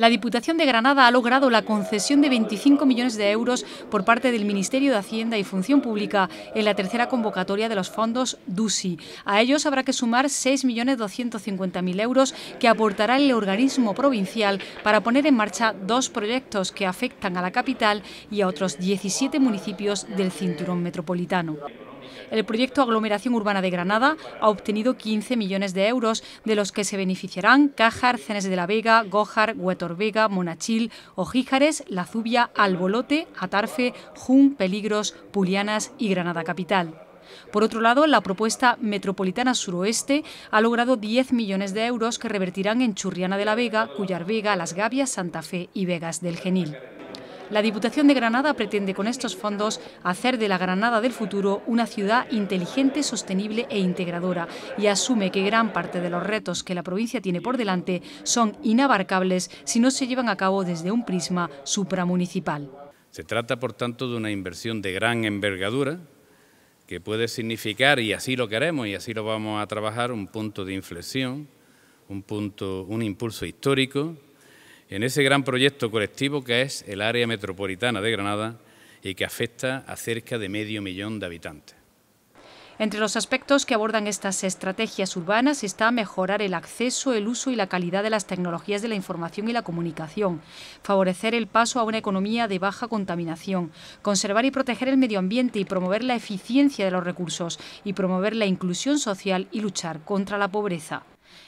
la Diputación de Granada ha logrado la concesión de 25 millones de euros por parte del Ministerio de Hacienda y Función Pública en la tercera convocatoria de los fondos DUSI. A ellos habrá que sumar 6.250.000 euros que aportará el organismo provincial para poner en marcha dos proyectos que afectan a la capital y a otros 17 municipios del cinturón metropolitano. El proyecto Aglomeración Urbana de Granada ha obtenido 15 millones de euros, de los que se beneficiarán Cajar, Cenes de la Vega, Gójar, Vega, Monachil, Ojíjares, La Zubia, Albolote, Atarfe, Jun, Peligros, Pulianas y Granada Capital. Por otro lado, la propuesta Metropolitana Suroeste ha logrado 10 millones de euros que revertirán en Churriana de la Vega, Cullar Vega, Las Gavias, Santa Fe y Vegas del Genil. La Diputación de Granada pretende con estos fondos hacer de la Granada del futuro una ciudad inteligente, sostenible e integradora y asume que gran parte de los retos que la provincia tiene por delante son inabarcables si no se llevan a cabo desde un prisma supramunicipal. Se trata, por tanto, de una inversión de gran envergadura que puede significar, y así lo queremos y así lo vamos a trabajar, un punto de inflexión, un punto, un impulso histórico en ese gran proyecto colectivo que es el área metropolitana de Granada y que afecta a cerca de medio millón de habitantes. Entre los aspectos que abordan estas estrategias urbanas está mejorar el acceso, el uso y la calidad de las tecnologías de la información y la comunicación, favorecer el paso a una economía de baja contaminación, conservar y proteger el medio ambiente y promover la eficiencia de los recursos y promover la inclusión social y luchar contra la pobreza.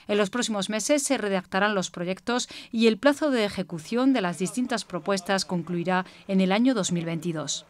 En los próximos meses se redactarán los proyectos y el plazo de ejecución de las distintas propuestas concluirá en el año 2022.